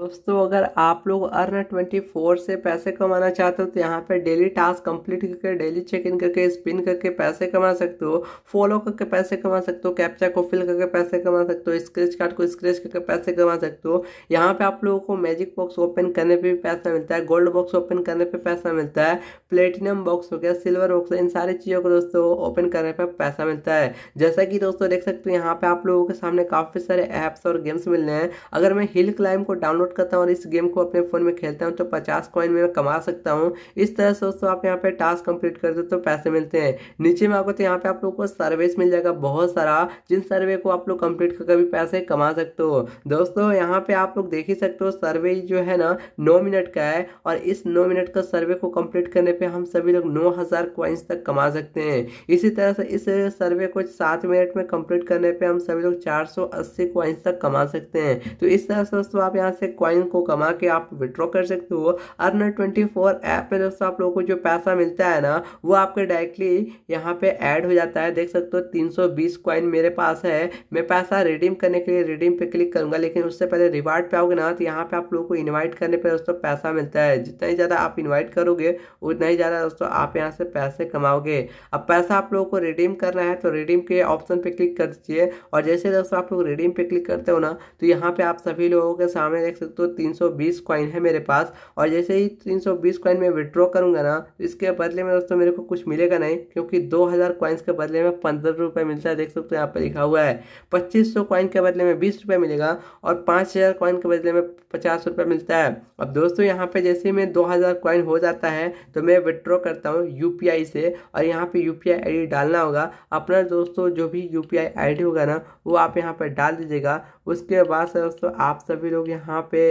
दोस्तों अगर आप लोग अर्न ट्वेंटी फोर से पैसे कमाना चाहते हो तो यहाँ पे डेली टास्क कंप्लीट करके डेली चेक इन करके स्पिन करके पैसे कमा सकते हो फॉलो करके पैसे कमा सकते हो कैप्चा को फिल करके पैसे कमा सकते हो स्क्रेच कार्ड को स्क्रेच करके पैसे कमा सकते हो यहाँ पे आप लोगों को मैजिक बॉक्स ओपन करने पर भी पैसा मिलता है गोल्ड बॉक्स ओपन करने पर पैसा मिलता है प्लेटिनम बॉक्स हो गया सिल्वर बॉक्स इन सारी चीज़ों को दोस्तों ओपन करने पर पैसा मिलता है जैसा कि दोस्तों देख सकते हो यहाँ पे आप लोगों के सामने काफ़ी सारे ऐप्स और गेम्स मिल रहे हैं अगर मैं हिल क्लाइम को डाउनलोड डाउनलोड करता हूँ और इस गेम को अपने फ़ोन में खेलता हूँ तो पचास कॉइन में कमा सकता हूँ इस तरह से दोस्तों आप यहाँ पे टास्क कंप्लीट करते हो तो पैसे मिलते हैं नीचे में आपको तो यहाँ पे आप लोग को सर्वेस मिल जाएगा बहुत सारा जिन सर्वे को आप लोग कंप्लीट करके भी पैसे कमा सकते हो दोस्तों यहाँ पे आप लोग देख ही सकते हो सर्वे जो है ना नौ मिनट का है और इस नौ मिनट का सर्वे को कंप्लीट करने पर हम सभी लोग नौ हज़ार कॉइन्स तक कमा सकते हैं इसी तरह से इस सर्वे को सात मिनट में कंप्लीट करने पर हम सभी लोग चार सौ अस्सी कॉइन्स तक कमा सकते हैं तो इस तरह से दोस्तों आप यहाँ से कॉइन को कमा के आप विड्रॉ कर सकते हो अर्न ट्वेंटी फोर ऐप पे दोस्तों आप लोगों को जो पैसा मिलता है ना वो आपके डायरेक्टली यहाँ पे ऐड हो जाता है देख सकते हो तीन सौ बीस कॉइन मेरे पास है मैं पैसा रिडीम करने के लिए रिडीम पे क्लिक करूंगा लेकिन उससे पहले रिवार्ड पे आओगे ना तो यहाँ पे आप लोगों को इन्वाइट करने पर दोस्तों पैसा मिलता है जितना ही ज़्यादा आप इन्वाइट करोगे उतना ही ज़्यादा दोस्तों आप यहाँ से पैसे कमाओगे अब पैसा आप लोगों को रिडीम करना है तो रिडीम के ऑप्शन पर क्लिक कर दीजिए और जैसे दोस्तों आप लोग रिडीम पे क्लिक करते हो ना तो यहाँ पे आप सभी लोगों के सामने देख सकते हो 320 क्वाइन है मेरे पास और जैसे ही 320 कॉइन में विड्रॉ करूंगा ना तो इसके बदले में दोस्तों मेरे को कुछ मिलेगा नहीं क्योंकि 2000 कॉइन्स के बदले में पंद्रह रुपये मिलता है देख सकते हो यहाँ पर लिखा हुआ है पच्चीस सौ कॉइन के बदले में बीस रुपये मिलेगा और पाँच हज़ार कॉइन के बदले में पचास रुपये मिलता है अब दोस्तों यहाँ पर जैसे ही मैं दो हज़ार कॉइन हो जाता है तो मैं विड्रॉ करता हूँ यू से और यहाँ पर यू पी आई डालना होगा अपना दोस्तों जो भी यू पी आई होगा ना वो आप यहाँ पर डाल दीजिएगा उसके बाद दोस्तों आप सभी लोग यहाँ पे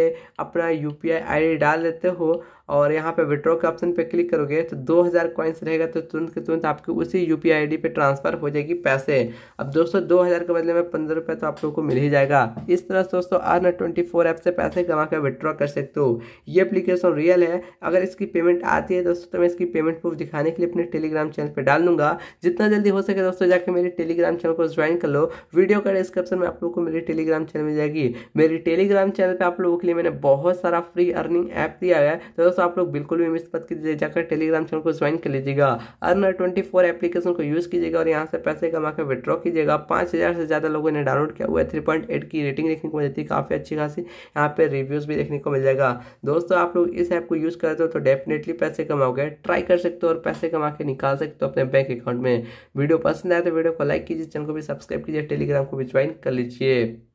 अपना यू पी डाल देते हो और यहाँ पे विड्रॉ के ऑप्शन पे क्लिक करोगे तो 2000 हज़ार कॉइन्स रहेगा तो तुरंत के तुरंत आपके उसी यू पी आई ट्रांसफ़र हो जाएगी पैसे अब दोस्तों दो हज़ार के बदले में पंद्रह रुपये तो आप लोग को मिल ही जाएगा इस तरह से दोस्तों आर ट्वेंटी फोर ऐप से पैसे कमा कर विड्रॉ कर सकते हो ये एप्लीकेशन रियल है अगर इसकी पेमेंट आती है दोस्तों तो मैं इसकी पेमेंट प्रूफ दिखाने के लिए अपने टेलीग्राम चैनल पर डाल लूँगा जितना जल्दी हो सके दोस्तों जाकर मेरे टेलीग्राम चैनल को ज्वाइन कर लो वीडियो का डिस्क्रिप्शन में आप लोग को मेरे टेलीग्राम चैनल मिल जाएगी मेरी टेलीग्राम चैनल पर आप लोग लोगों के लिए मैंने बहुत सारा फ्री अर्निंग ऐप दिया है तो दोस्तों आप लोग बिल्कुल भी मिस मत कीजिए जाकर टेलीग्राम चैनल को ज्वाइन कर लीजिएगा अर्नर ट्वेंटी फोर एप्लीकेशन को यूज़ कीजिएगा और यहाँ से पैसे कमा कर विड्रॉ कीजिएगा पाँच हज़ार से ज़्यादा लोगों ने डाउनलोड किया हुआ है थ्री पॉइंट एट की रेटिंग देखने को मिल जाती है काफ़ी अच्छी खासी यहाँ पर रिव्यूज़ भी देखने को मिल जाएगा दोस्तों आप लोग इस ऐप को यूज़ करते हो तो डेफिनेटली पैसे कमाओगे ट्राई कर सकते हो और पैसे कमा के निकाल सकते हो अपने बैंक अकाउंट में वीडियो पसंद आए तो वीडियो को लाइक कीजिए चैनल को भी सब्सक्राइब कीजिए टेलीग्राम को भी ज्वाइन कर लीजिए